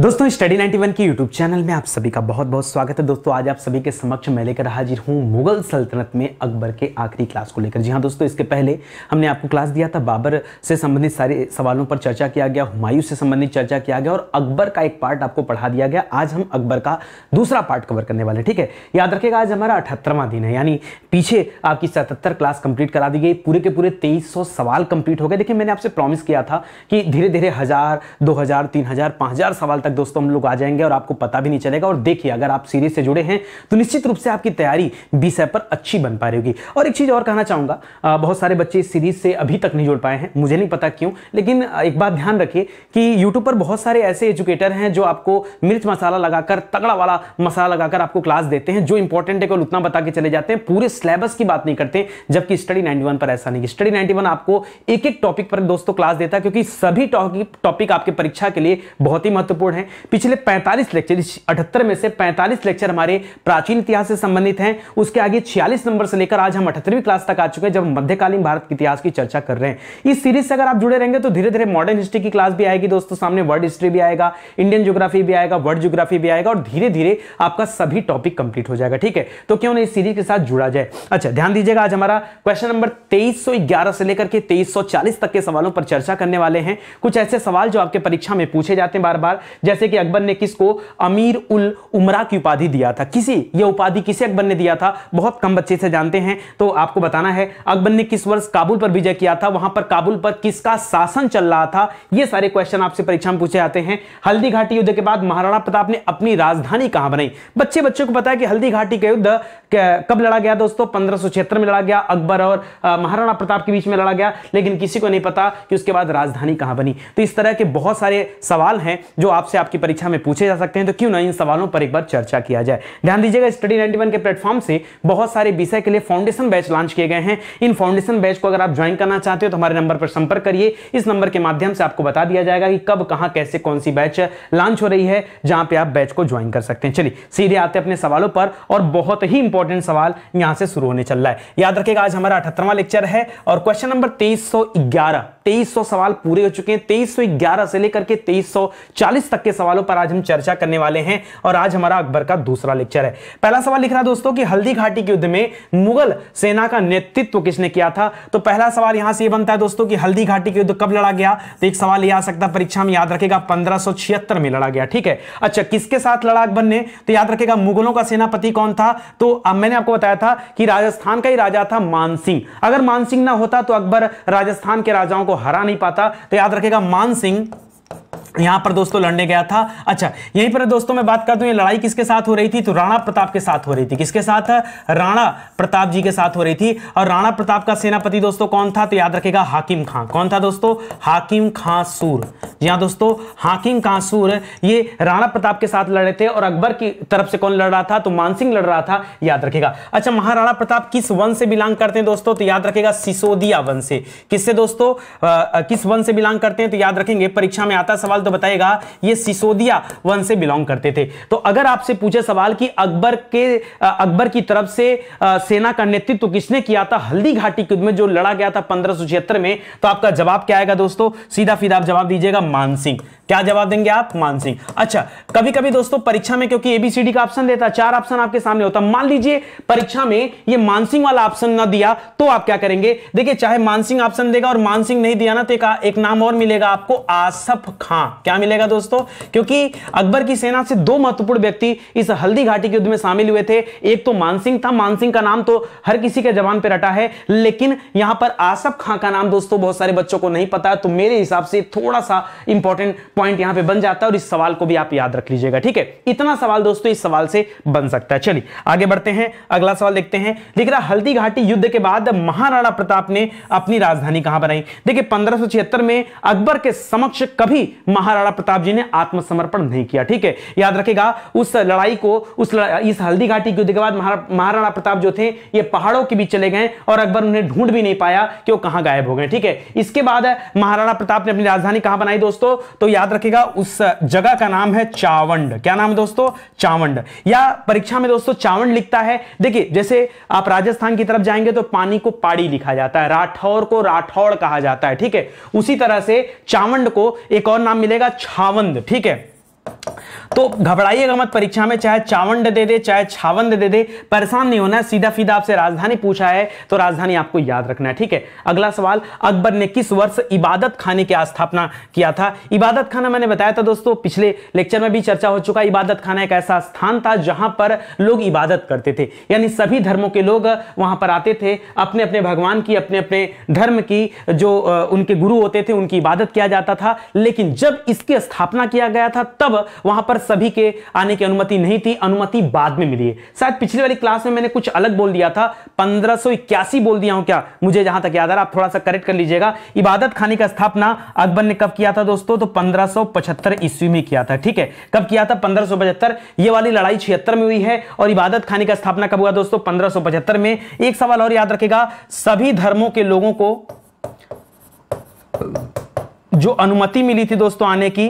दोस्तों स्टडी 91 के YouTube channel में आप सभी का बहुत बहुत स्वागत है दोस्तों आज आप सभी के समक्ष मैं लेकर हाजिर हूँ मुगल सल्तनत में अकबर के आखिरी क्लास को लेकर जी हाँ दोस्तों इसके पहले हमने आपको क्लास दिया था बाबर से संबंधित सारे सवालों पर चर्चा किया गया हुमायूं से संबंधित चर्चा किया गया और अकबर का एक पार्ट आपको पढ़ा दिया गया आज हम अकबर का दूसरा पार्ट कवर करने वाले ठीक है याद रखेगा आज हमारा अठहत्तरवां दिन है यानी पीछे आपकी सतहत्तर क्लास कंप्लीट करा दी गई पूरे के पूरे तेईस सवाल कंप्लीट हो गए देखिए मैंने आपसे प्रॉमिस किया था कि धीरे धीरे हजार दो हजार तीन हजार हजार सवाल तक तक दोस्तों हम लोग आ जाएंगे और आपको पता भी नहीं चलेगा और देखिए अगर आप सीरीज से जुड़े हैं तो निश्चित रूप से आपकी तैयारी विषय पर अच्छी बन पा रही होगी और एक चीज़ और कहना चाहूँगा बहुत सारे बच्चे इस सीरीज से अभी तक नहीं जुड़ पाए हैं मुझे नहीं पता क्यों लेकिन एक बात ध्यान रखिए कि यूट्यूब पर बहुत सारे ऐसे एजुकेटर हैं जो आपको मिर्च मसाला लगाकर तगड़ा वाला मसाला लगाकर आपको क्लास देते हैं जो इंपॉर्टेंट है केवल उतना बता के चले जाते हैं पूरे सिलेबस की बात नहीं करते जबकि स्टडी नाइनटी पर ऐसा नहीं स्टडी नाइनटी आपको एक एक टॉपिक पर दोस्तों क्लास देता है क्योंकि सभी टॉपिक आपके परीक्षा के लिए बहुत ही महत्वपूर्ण है हैं पिछले 45 लेक्चर अठहत्तर में से 45 लेक्चर हमारे प्राचीन इतिहास से संबंधित हैं उसके आगे 46 नंबर से लेकर आज हम अठहत्तरवीं क्लास तक आ चुके हैं जब मध्यकालीन भारत के इतिहास की चर्चा कर रहे हैं इस सीरीज से अगर आप जुड़े रहेंगे तो धीरे धीरे मॉडर्न हिस्ट्री की क्लास भी आएगी दोस्तों सामने वर्ल्ड हिस्ट्री भी आएगा इंडियन ज्योग्राफी भी आएगा वर्ल्ड ज्योग्राफी भी आएगा और धीरे धीरे आपका सभी टॉपिक कंप्लीट हो जाएगा ठीक है तो क्यों ना इस सीरीज के साथ जुड़ा जाए अच्छा ध्यान दीजिएगा आज हमारा क्वेश्चन नंबर तेईस से लेकर के तेईस तक के सवालों पर चर्चा करने वाले हैं कुछ ऐसे सवाल जो आपके परीक्षा में पूछे जाते हैं बार बार जैसे कि अकबर ने किसको अमीर उल उमरा की उपाधि दिया था किसी यह उपाधि किसे अकबर ने दिया था बहुत कम बच्चे से जानते हैं तो आपको बताना है अकबर ने किस वर्ष काबुल पर विजय किया था वहां पर काबुल पर किसका शासन चल रहा था यह सारे क्वेश्चन आपसे परीक्षा में पूछे जाते हैं हल्दी घाटी युद्ध के बाद महाराणा प्रताप ने अपनी राजधानी कहां बनाई बच्चे बच्चों को पता है कि हल्दी घाटी का युद्ध कब लड़ा गया दोस्तों पंद्रह में लड़ा गया अकबर और महाराणा प्रताप के बीच में लड़ा गया लेकिन किसी को नहीं पता कि उसके बाद राजधानी कहां बनी तो इस तरह के बहुत सारे सवाल हैं जो आप आपसे आपकी परीक्षा में पूछे जा सकते हैं तो क्यों ना इन सवालों पर एक बार चर्चा किया जाए ध्यान दीजिएगा स्टडी नाइनटी के प्लेटफॉर्म से बहुत सारे विषय के लिए फाउंडेशन बैच लॉन्च किए गए हैं इन फाउंडेशन बैच को अगर आप ज्वाइन करना चाहते हो तो हमारे नंबर पर संपर्क करिए इस नंबर के माध्यम से आपको बता दिया जाएगा कि कब कहाँ कैसे कौन सी बैच लॉन्च हो रही है जहाँ पे आप बैच को ज्वाइन कर सकते हैं चलिए सीधे आते अपने सवालों पर और बहुत ही इंपॉर्टेंट सवाल यहाँ से शुरू होने चल रहा है याद रखेगा आज हमारा अठहत्तरवा लेक्चर है और क्वेश्चन नंबर तेईस 2300 सवाल पूरे हो चुके हैं 2311 से लेकर के 2340 तक के सवालों पर आज हम चर्चा करने वाले हैं और आज हमारा अकबर का दूसरा लेक्चर है पहला सवाल लिख रहा दोस्तों कि हल्दी घाटी के युद्ध में मुगल सेना का नेतृत्व किसने किया था तो पहला सवाल यहां से यह बनता है दोस्तों की हल्दी घाटी के युद्ध कब लड़ा गया तो एक सवाल यह आ सकता परीक्षा में याद रखेगा पंद्रह में लड़ा गया ठीक है अच्छा किसके साथ लड़ा अकबर ने तो याद रखेगा मुगलों का सेनापति कौन था तो अब मैंने आपको बताया था कि राजस्थान का ही राजा था मानसिंह अगर मानसिंह ना होता तो अकबर राजस्थान के राजाओं को हरा नहीं पाता तो याद रखेगा मान सिंह यहां पर दोस्तों लड़ने गया था अच्छा यहीं पर दोस्तों मैं बात कर दूं ये लड़ाई किसके साथ हो रही थी तो राणा प्रताप के साथ हो रही थी किसके साथ राणा प्रताप जी के साथ हो रही थी और राणा प्रताप का सेनापति दोस्तों कौन था तो याद रखेगा हाकिम खां कौन था दोस्तों हाकिम खां सूर जी हाँ दोस्तों हाकिम खां सूर ये राणा प्रताप के साथ लड़ रहे थे और अकबर की तरफ से कौन लड़ रहा था तो मानसिंह लड़ रहा था याद रखेगा अच्छा महाराणा प्रताप किस वंश से बिलोंग करते हैं दोस्तों तो याद रखेगा सिसोदिया वंश से किससे दोस्तों किस वंश से बिलोंग करते हैं तो याद रखेंगे परीक्षा में आता सवाल सवाल तो बताएगा ये सिसोदिया वंश से बिलोंग करते थे तो अगर आपसे पूछे सवाल कि अकबर के अकबर की तरफ से सेना का नेतृत्व किसने किया था हल्दी घाटी युद्ध में जो लड़ा गया था पंद्रह में तो आपका जवाब क्या आएगा दोस्तों सीधा सीधा जवाब दीजिएगा मानसिंह क्या जवाब देंगे आप मानसिंह अच्छा कभी कभी दोस्तों परीक्षा में क्योंकि एबीसीडी का ऑप्शन देता चार ऑप्शन आपके सामने होता मान लीजिए परीक्षा में ये मानसिंह वाला ऑप्शन ना दिया तो आप क्या करेंगे देखिए चाहे मानसिंह ऑप्शन देगा और मानसिंह नहीं दिया ना तो एक नाम और मिलेगा आपको आसफ खां क्या मिलेगा दोस्तों क्योंकि अकबर की सेना से दो महत्वपूर्ण व्यक्ति इस हल्दी घाटी के युद्ध में शामिल हुए थे एक तो मानसिंह था मानसिंह का नाम तो हर किसी के जवान पर रटा है लेकिन यहां पर आसफ खां का नाम दोस्तों बहुत सारे बच्चों को नहीं पता तो मेरे हिसाब से थोड़ा सा इंपॉर्टेंट पॉइंट यहां पे बन जाता है और इस सवाल को भी आप याद रख लीजिएगा ठीक है इतना सवाल दोस्तों इस सवाल से बन सकता है चलिए आगे बढ़ते हैं अगला सवाल देखते हैं लिख रहा हल्दी घाटी युद्ध के बाद महाराणा प्रताप ने अपनी राजधानी कहां बनाई देखिए पंद्रह में अकबर के समक्ष कभी महाराणा प्रताप जी ने आत्मसमर्पण नहीं किया ठीक है याद रखेगा उस लड़ाई को उस इस हल्दी घाटी युद्ध के बाद महाराणा प्रताप जो थे ये पहाड़ों के बीच चले गए और अकबर उन्हें ढूंढ भी नहीं पाया कि वो कहां गायब हो गए ठीक है इसके बाद महाराणा प्रताप ने अपनी राजधानी कहां बनाई दोस्तों तो याद याद रखिएगा उस जगह का नाम है चावंड क्या नाम है दोस्तों चावंड या परीक्षा में दोस्तों चावंड लिखता है देखिए जैसे आप राजस्थान की तरफ जाएंगे तो पानी को पाड़ी लिखा जाता है राठौर को राठौड़ कहा जाता है ठीक है उसी तरह से चावंड को एक और नाम मिलेगा छावंद ठीक है तो घबराइएगा मत परीक्षा में चाहे चावंड दे दे चाहे छावंड दे दे परेशान नहीं होना सीधा सीधा आपसे राजधानी पूछा है तो राजधानी आपको याद रखना है ठीक है अगला सवाल अकबर ने किस वर्ष इबादत खाने की स्थापना किया था इबादत खाना मैंने बताया था दोस्तों पिछले लेक्चर में भी चर्चा हो चुका इबादत खाना एक ऐसा स्थान था जहां पर लोग इबादत करते थे यानी सभी धर्मों के लोग वहां पर आते थे अपने अपने भगवान की अपने अपने धर्म की जो उनके गुरु होते थे उनकी इबादत किया जाता था लेकिन जब इसकी स्थापना किया गया था तब वहां पर सभी के आने की अनुमति नहीं थी अनुमति बाद में मिली है शायद पिछली वाली क्लास में मैंने कुछ अलग बोल दिया था पंद्रह बोल दिया हूं क्या मुझे जहां तक याद आ रहा आप थोड़ा सा करेक्ट कर लीजिएगा इबादत खाने का स्थापना अकबर ने कब किया था दोस्तों तो पंद्रह ईस्वी में किया था ठीक है कब किया था पंद्रह सौ वाली लड़ाई छिहत्तर में हुई है और इबादत खाने का स्थापना कब हुआ दोस्तों पंद्रह में एक सवाल और याद रखेगा सभी धर्मों के लोगों को जो अनुमति मिली थी दोस्तों आने की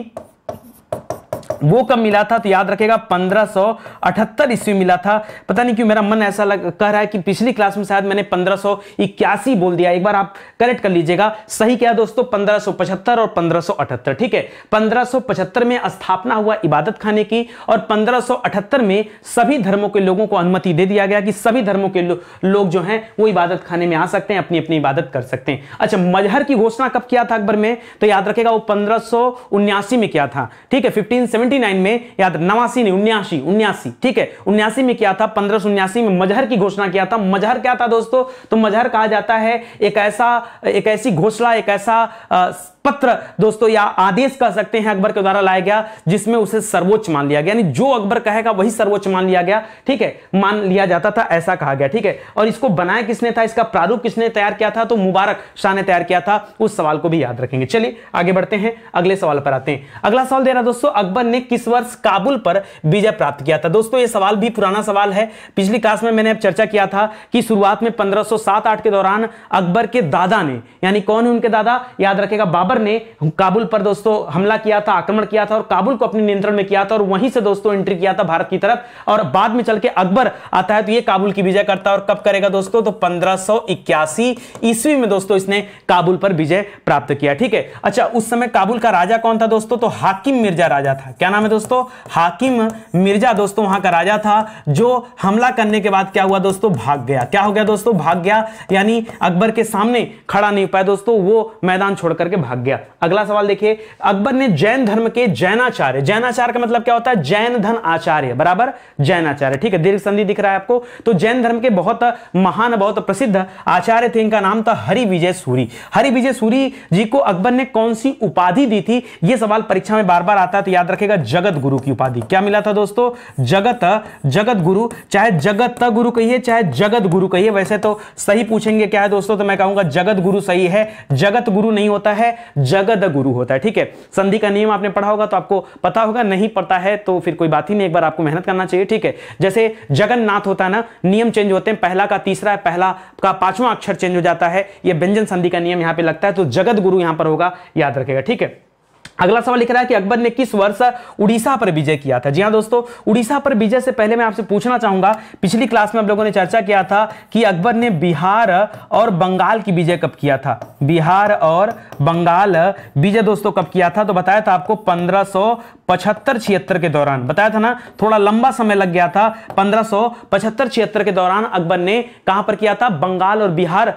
वो कब मिला था तो याद रखेगा पंद्रह सौ अठहत्तर ईस्वी मिला था पता नहीं क्यों मेरा मन ऐसा लग कह रहा है कि पिछली क्लास में शायद मैंने पंद्रह सौ इक्यासी बोल दिया एक बार आप करेक्ट कर लीजिएगा सही क्या दोस्तों पंद्रह सौ पचहत्तर और पंद्रह सौ अठहत्तर ठीक है पंद्रह सौ पचहत्तर में स्थापना हुआ इबादत खाने की और पंद्रह सौ अठहत्तर में सभी धर्मों के लोगों को अनुमति दे दिया गया कि सभी धर्मों के लोग जो है वो इबादत खाने में आ सकते हैं अपनी अपनी इबादत कर सकते हैं अच्छा मजहर की घोषणा कब किया था अकबर में तो याद रखेगा वो पंद्रह में किया था ठीक है फिफ्टीन 1979 में याद नवासी नहीं उन्यासी उन्यासी ठीक है उन्यासी में क्या था पंद्रह उन्यासी में मजहर की घोषणा किया था मजहर क्या था दोस्तों तो मजहर कहा जाता है एक ऐसा एक ऐसी घोषणा एक ऐसा पत्र दोस्तों या आदेश कह सकते हैं अकबर के द्वारा लाया गया जिसमें उसे सर्वोच्च मान लिया गया यानी जो अकबर कहेगा वही सर्वोच्च मान लिया गया ठीक है मान लिया जाता था ऐसा कहा गया ठीक है और इसको बनाया किसने था इसका प्रारूप किसने तैयार किया था तो मुबारक शाह ने तैयार किया था उस सवाल को भी याद रखेंगे चलिए आगे बढ़ते हैं अगले सवाल पर आते हैं अगला सवाल दे रहा दोस्तों अकबर ने किस वर्ष काबुल पर विजय प्राप्त किया था दोस्तों ये सवाल भी पुराना सवाल है पिछली क्लास में मैंने चर्चा किया था कि शुरुआत में पंद्रह सौ के दौरान अकबर के दादा ने यानी कौन है उनके दादा याद रखेगा बाबा बाबर ने काबुल पर दोस्तों हमला किया था आक्रमण किया था और काबुल को अपने नियंत्रण में किया था और वहीं से दोस्तों एंट्री किया था भारत की तरफ और बाद में चल के अकबर आता है तो ये काबुल की विजय करता है और कब करेगा दोस्तों तो पंद्रह ईस्वी में दोस्तों इसने काबुल पर विजय प्राप्त किया ठीक है अच्छा उस समय काबुल का राजा कौन था दोस्तों तो हाकिम मिर्जा राजा था क्या नाम है दोस्तों हाकिम मिर्जा दोस्तों वहां का राजा था जो हमला करने के बाद क्या हुआ दोस्तों भाग गया क्या हो गया दोस्तों भाग गया यानी अकबर के सामने खड़ा नहीं पाया दोस्तों वो मैदान छोड़ करके भाग भाग गया अगला सवाल देखिए अकबर ने जैन धर्म के जैनाचार्य जैनाचार्य का मतलब क्या होता है जैन धन आचार्य बराबर जैनाचार्य ठीक है दीर्घ संधि दिख रहा है आपको तो जैन धर्म के बहुत महान बहुत प्रसिद्ध आचार्य थे इनका नाम था हरि विजय सूरी हरि विजय सूरी जी को अकबर ने कौन सी उपाधि दी थी यह सवाल परीक्षा में बार बार आता है तो याद रखेगा जगत गुरु की उपाधि क्या मिला था दोस्तों जगत जगत गुरु चाहे जगत गुरु कहिए चाहे जगत गुरु कहिए वैसे तो सही पूछेंगे क्या है दोस्तों तो मैं कहूंगा जगत गुरु सही है जगत गुरु नहीं होता है जगद गुरु होता है ठीक है संधि का नियम आपने पढ़ा होगा तो आपको पता होगा नहीं पता है तो फिर कोई बात ही नहीं एक बार आपको मेहनत करना चाहिए ठीक है जैसे जगन्नाथ होता है ना नियम चेंज होते हैं पहला का तीसरा पहला का पांचवा अक्षर चेंज हो जाता है यह व्यंजन संधि का नियम यहां पर लगता है तो जगत गुरु यहां पर होगा याद रखेगा ठीक है अगला सवाल लिख रहा है कि अकबर ने किस वर्ष उड़ीसा पर विजय किया था जी हाँ दोस्तों उड़ीसा पर विजय से पहले मैं आपसे पूछना चाहूंगा पिछली क्लास में हम लोगों ने चर्चा किया था कि अकबर ने बिहार और बंगाल की विजय कब किया था बिहार और बंगाल विजय दोस्तों कब किया था तो बताया था आपको पंद्रह पचहत्तर छिहत्तर के दौरान बताया था ना थोड़ा लंबा समय लग गया था पंद्रह सौ पचहत्तर छिहत्तर के दौरान अकबर ने कहां पर किया था बंगाल और बिहार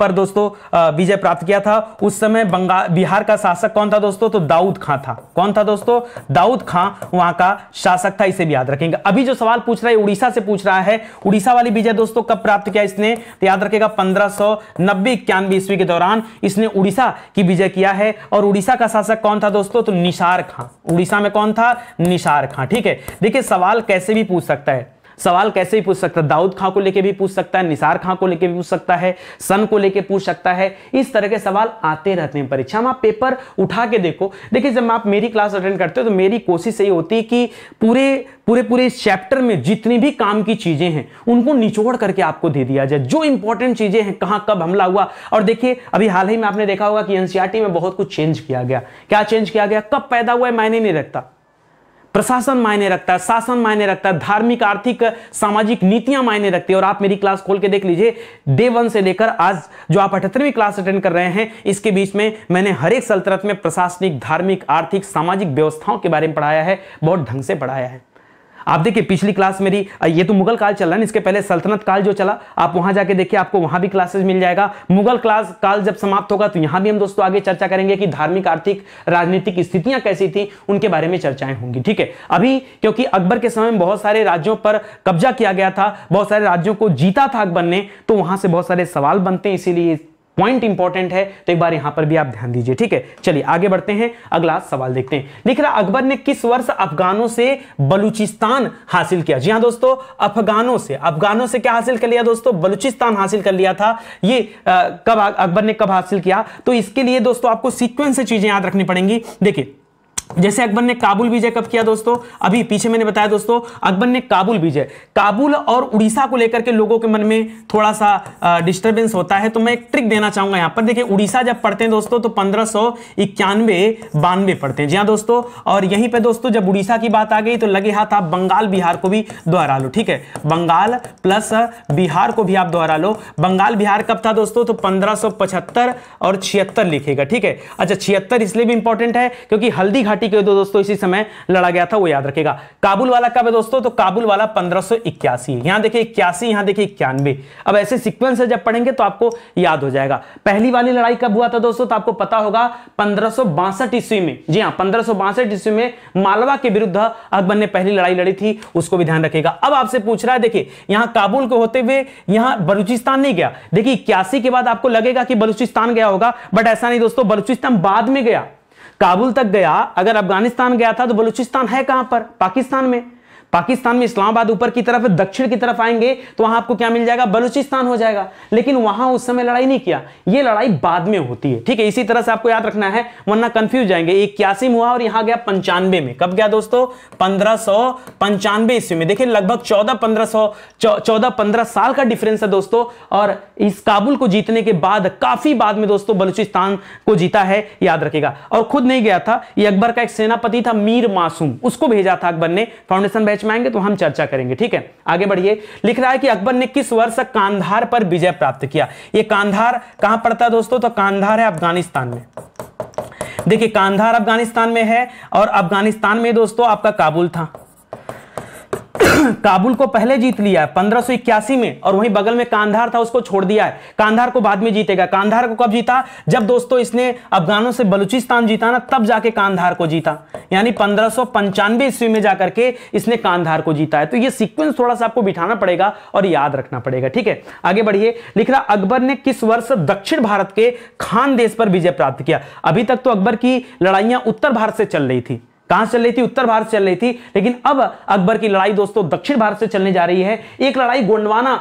पर दोस्तों विजय प्राप्त किया था उस समय बंगाल बिहार का शासक कौन था दोस्तों तो दाऊद दाऊद खां था कौन था दोस्तों दाऊद खां वहां का शासक था इसे भी याद रखेंगे अभी जो सवाल पूछ रहा है उड़ीसा से पूछ रहा है उड़ीसा वाली विजय दोस्तों कब प्राप्त किया इसने तो याद रखेगा पंद्रह सौ नब्बे इक्यानवे ईस्वी के दौरान इसने उड़ीसा की विजय किया है और उड़ीसा का शासक कौन था दोस्तों तो निशार खां उड़ीसा में कौन था निशार खां ठीक है देखिए सवाल कैसे भी पूछ सकता है सवाल कैसे ही पूछ सकता है दाऊद खां को लेकर भी पूछ सकता है निसार खां को लेकर भी पूछ सकता है सन को लेकर पूछ सकता है इस तरह के सवाल आते रहते हैं परीक्षा में आप पेपर उठा के देखो देखिए जब आप मेरी क्लास अटेंड करते हो तो मेरी कोशिश यही होती है कि पूरे पूरे पूरे इस चैप्टर में जितनी भी काम की चीजें हैं उनको निचोड़ करके आपको दे दिया जाए जो इंपॉर्टेंट चीजें हैं कहां कब हमला हुआ और देखिए अभी हाल ही में आपने देखा होगा कि एनसीआरटी में बहुत कुछ चेंज किया गया क्या चेंज किया गया कब पैदा हुआ है मायने नहीं रखता प्रशासन मायने रखता है शासन मायने रखता है धार्मिक आर्थिक सामाजिक नीतियां मायने रखती है और आप मेरी क्लास खोल के देख लीजिए डे वन से लेकर आज जो आप अठहत्तरवीं क्लास अटेंड कर रहे हैं इसके बीच में मैंने हर एक सल्तनत में प्रशासनिक धार्मिक आर्थिक सामाजिक व्यवस्थाओं के बारे में पढ़ाया है बहुत ढंग से पढ़ाया है आप देखिए पिछली क्लास मेरी ये तो मुगल काल चल रहा है इसके पहले सल्तनत काल जो चला आप वहां जाके देखिए आपको वहां भी क्लासेस मिल जाएगा मुगल क्लास काल जब समाप्त होगा तो यहाँ भी हम दोस्तों आगे चर्चा करेंगे कि धार्मिक आर्थिक राजनीतिक स्थितियां कैसी थी उनके बारे में चर्चाएं होंगी ठीक है अभी क्योंकि अकबर के समय में बहुत सारे राज्यों पर कब्जा किया गया था बहुत सारे राज्यों को जीता था अकबर ने तो वहां से बहुत सारे सवाल बनते हैं इसीलिए पॉइंट इंपॉर्टेंट है तो एक बार यहां पर भी आप ध्यान दीजिए ठीक है चलिए आगे बढ़ते हैं अगला सवाल देखते हैं लिख रहा अकबर ने किस वर्ष अफगानों से बलूचिस्तान हासिल किया जी हाँ दोस्तों अफगानों से अफगानों से क्या हासिल कर लिया दोस्तों बलूचिस्तान हासिल कर लिया था ये कब अकबर ने कब हासिल किया तो इसके लिए दोस्तों आपको सीक्वेंस से चीजें याद रखनी पड़ेंगी देखिए जैसे अकबर ने काबुल विजय कब किया दोस्तों अभी पीछे मैंने बताया दोस्तों अकबर ने काबुल विजय काबुल और उड़ीसा को लेकर के लोगों के मन में थोड़ा सा डिस्टर्बेंस होता है तो मैं एक ट्रिक देना चाहूंगा यहां पर देखिए उड़ीसा जब पढ़ते हैं दोस्तों तो पंद्रह सौ इक्यानवे बानवे पढ़ते हैं जी हाँ दोस्तों और यहीं पर दोस्तों जब उड़ीसा की बात आ गई तो लगे हाथ आप बंगाल बिहार को भी दोहरा लो ठीक है बंगाल प्लस बिहार को भी आप दोहरा लो बंगाल बिहार कब था दोस्तों तो पंद्रह और छिहत्तर लिखेगा ठीक है अच्छा छिहत्तर इसलिए भी इंपॉर्टेंट है क्योंकि हल्दी घाट घाटी के दोस्तों इसी समय लड़ा गया था वो याद रखेगा काबुल वाला कब है दोस्तों तो काबुल वाला पंद्रह सौ इक्यासी यहां देखिए इक्यासी यहां देखिए इक्यानवे अब ऐसे सिक्वेंस है जब पढ़ेंगे तो आपको याद हो जाएगा पहली वाली लड़ाई कब हुआ था दोस्तों तो आपको पता होगा पंद्रह ईस्वी में जी हाँ पंद्रह ईस्वी में मालवा के विरुद्ध अकबर ने पहली लड़ाई लड़ी थी उसको भी ध्यान रखेगा अब आपसे पूछ रहा है देखिए यहां काबुल को होते हुए यहां बलूचिस्तान नहीं गया देखिए इक्यासी के बाद आपको लगेगा कि बलूचिस्तान गया होगा बट ऐसा नहीं दोस्तों बलूचिस्तान बाद में गया काबुल तक गया अगर अफगानिस्तान गया था तो बलूचिस्तान है कहां पर पाकिस्तान में पाकिस्तान में इस्लामाबाद ऊपर की तरफ दक्षिण की तरफ आएंगे तो वहां आपको क्या मिल जाएगा बलूचिस्तान हो जाएगा लेकिन वहां उस समय लड़ाई नहीं किया ये लड़ाई बाद में होती है ठीक है इसी तरह से आपको याद रखना है वरना कंफ्यूज जाएंगे इक्यासी में हुआ और यहां गया पंचानवे में कब गया दोस्तों पंद्रह सौ पंचानवे ईस्वी में देखिए लगभग चौदह पंद्रह सौ चौदह पंद्रह साल का डिफरेंस है दोस्तों और इस काबुल को जीतने के बाद काफी बाद में दोस्तों बलूचिस्तान को जीता है याद रखेगा और खुद नहीं गया था ये अकबर का एक सेनापति था मीर मासूम उसको भेजा था अकबर ने फाउंडेशन बैच मैच में आएंगे तो हम चर्चा करेंगे ठीक है आगे बढ़िए लिख रहा है कि अकबर ने किस वर्ष कांधार पर विजय प्राप्त किया ये कांधार कहां पड़ता है दोस्तों तो कांधार है अफगानिस्तान में देखिए कांधार अफगानिस्तान में है और अफगानिस्तान में दोस्तों आपका काबुल था काबुल को पहले जीत लिया है पंद्रह में और वहीं बगल में कांधार था उसको छोड़ दिया है कांधार को बाद में जीतेगा कांधार को कब जीता जब दोस्तों इसने अफगानों से बलूचिस्तान जीता ना तब जाके कांधार को जीता यानी पंद्रह सौ ईस्वी में जाकर के इसने कांधार को जीता है तो ये सीक्वेंस थोड़ा सा आपको बिठाना पड़ेगा और याद रखना पड़ेगा ठीक है आगे बढ़िए लिख रहा अकबर ने किस वर्ष दक्षिण भारत के खान देश पर विजय प्राप्त किया अभी तक तो अकबर की लड़ाइयां उत्तर भारत से चल रही थी कहां से चल रही थी उत्तर भारत से चल रही थी लेकिन अब अकबर की लड़ाई दोस्तों दक्षिण भारत से चलने जा रही है एक लड़ाई गोंडवाना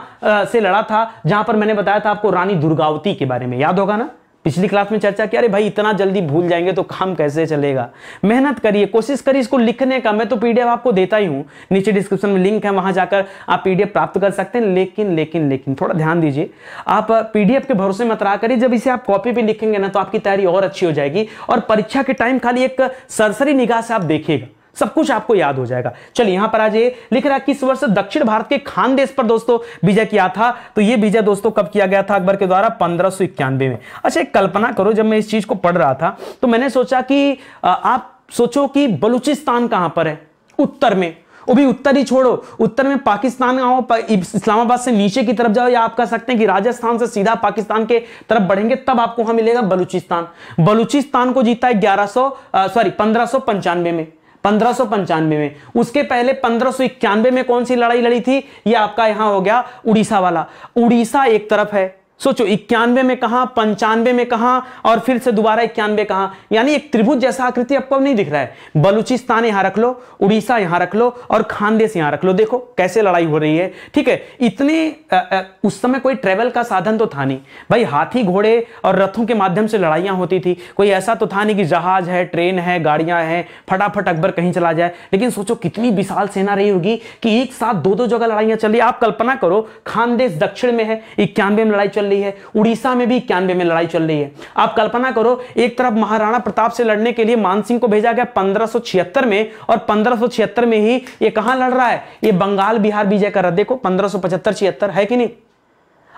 से लड़ा था जहां पर मैंने बताया था आपको रानी दुर्गावती के बारे में याद होगा ना पिछली क्लास में चर्चा किया अरे भाई इतना जल्दी भूल जाएंगे तो काम कैसे चलेगा मेहनत करिए कोशिश करिए इसको लिखने का मैं तो पीडीएफ आपको देता ही हूँ नीचे डिस्क्रिप्शन में लिंक है वहां जाकर आप पीडीएफ प्राप्त कर सकते हैं लेकिन लेकिन लेकिन थोड़ा ध्यान दीजिए आप पीडीएफ के भरोसे मत रहा करिए जब इसे आप कॉपी पर लिखेंगे ना तो आपकी तैयारी और अच्छी हो जाएगी और परीक्षा के टाइम खाली एक सरसरी निगाह से आप देखिएगा सब कुछ आपको याद हो जाएगा चलिए यहां पर आ जाइए लिख रहा है किस वर्ष दक्षिण भारत के खान देश पर दोस्तों विजय किया था तो ये विजय दोस्तों कब किया गया था अकबर के द्वारा पंद्रह में अच्छा एक कल्पना करो जब मैं इस चीज को पढ़ रहा था तो मैंने सोचा कि आप सोचो कि बलूचिस्तान कहां पर है उत्तर में वो भी उत्तर ही छोड़ो उत्तर में पाकिस्तान आओ पा, इस्लामाबाद से नीचे की तरफ जाओ या आप कह सकते हैं कि राजस्थान से सीधा पाकिस्तान के तरफ बढ़ेंगे तब आपको वहां मिलेगा बलूचिस्तान बलूचिस्तान को जीता है ग्यारह सॉरी पंद्रह में पंद्रह में उसके पहले पंद्रह में कौन सी लड़ाई लड़ी थी ये आपका यहां हो गया उड़ीसा वाला उड़ीसा एक तरफ है सोचो इक्यानवे में कहा पंचानवे में कहा और फिर से दोबारा इक्यानवे कहा यानी एक त्रिभुज जैसा आकृति आपको नहीं दिख रहा है बलूचिस्तान यहां रख लो उड़ीसा यहां रख लो और खानदेश यहां रख लो देखो कैसे लड़ाई हो रही है ठीक है इतने आ, आ, उस समय कोई ट्रेवल का साधन तो था नहीं भाई हाथी घोड़े और रथों के माध्यम से लड़ाइयां होती थी कोई ऐसा तो था नहीं कि जहाज है ट्रेन है गाड़ियां हैं फटाफट अकबर कहीं चला जाए लेकिन सोचो कितनी विशाल सेना रही होगी कि एक साथ दो दो जगह लड़ाइयां चली आप कल्पना करो खानदेश दक्षिण में है इक्यानवे में लड़ाई चल चल रही है उड़ीसा में भी इक्यानवे में लड़ाई चल रही है आप कल्पना करो एक तरफ महाराणा प्रताप से लड़ने के लिए मानसिंह को भेजा गया पंद्रह में और पंद्रह में ही ये कहां लड़ रहा है ये बंगाल बिहार विजय कर रहा देखो पंद्रह सौ है कि नहीं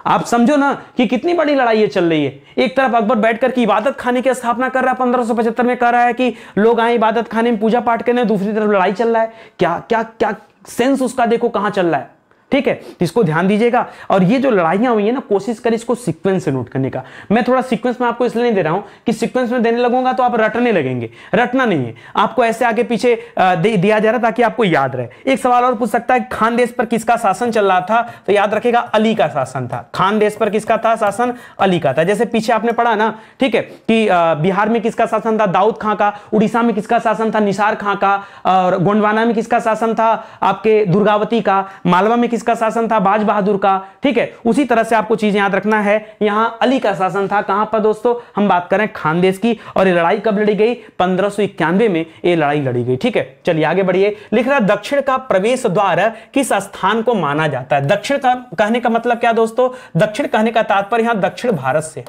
आप समझो ना कि कितनी बड़ी लड़ाई ये चल रही है एक तरफ अकबर बैठकर की इबादत खाने की स्थापना कर रहा है पंद्रह में कह रहा है कि लोग आए इबादत खाने में पूजा पाठ करने दूसरी तरफ लड़ाई चल रहा है क्या क्या क्या सेंस उसका देखो कहां चल रहा है ठीक है इसको ध्यान दीजिएगा और ये जो लड़ाइयां हुई है ना कोशिश करें इसको सीक्वेंस से नोट करने का मैं थोड़ा सीक्वेंस में आपको इसलिए नहीं दे रहा हूं कि सीक्वेंस में देने लगूंगा तो आप रटने लगेंगे रटना नहीं है आपको ऐसे आगे पीछे दे दिया जा रहा ताकि आपको याद रहे एक सवाल और पूछ सकता है खान देश पर किसका शासन चल रहा था तो याद रखेगा अली का शासन था खान देश पर किसका था शासन अली का था जैसे पीछे आपने पढ़ा ना ठीक है कि बिहार में किसका शासन था दाऊद खां का उड़ीसा में किसका शासन था निसार खां का और गोंडवाना में किसका शासन था आपके दुर्गावती का मालवा में किस किसका शासन था बाज बहादुर का ठीक है उसी तरह से आपको चीज याद रखना है यहां अली का शासन था कहां पर दोस्तों हम बात करें खानदेश की और ये लड़ाई कब लड़ी गई पंद्रह में ये लड़ाई लड़ी गई ठीक है चलिए आगे बढ़िए लिख रहा दक्षिण का प्रवेश द्वार किस स्थान को माना जाता है दक्षिण का कहने का मतलब क्या दोस्तों दक्षिण कहने का तात्पर्य यहां दक्षिण भारत से